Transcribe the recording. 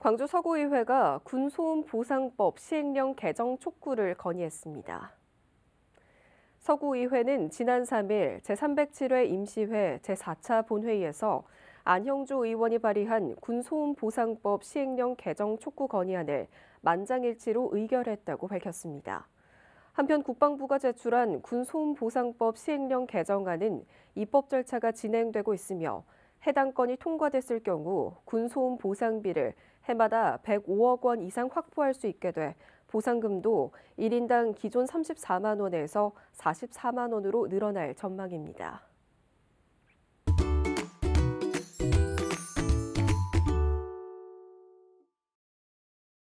광주 서구의회가 군소음 보상법 시행령 개정 촉구를 건의했습니다. 서구의회는 지난 3일 제307회 임시회 제4차 본회의에서 안형주 의원이 발의한 군소음 보상법 시행령 개정 촉구 건의안을 만장일치로 의결했다고 밝혔습니다. 한편 국방부가 제출한 군소음 보상법 시행령 개정안은 입법 절차가 진행되고 있으며 해당 건이 통과됐을 경우 군소음 보상비를 해마다 105억 원 이상 확보할 수 있게 돼 보상금도 1인당 기존 34만 원에서 44만 원으로 늘어날 전망입니다.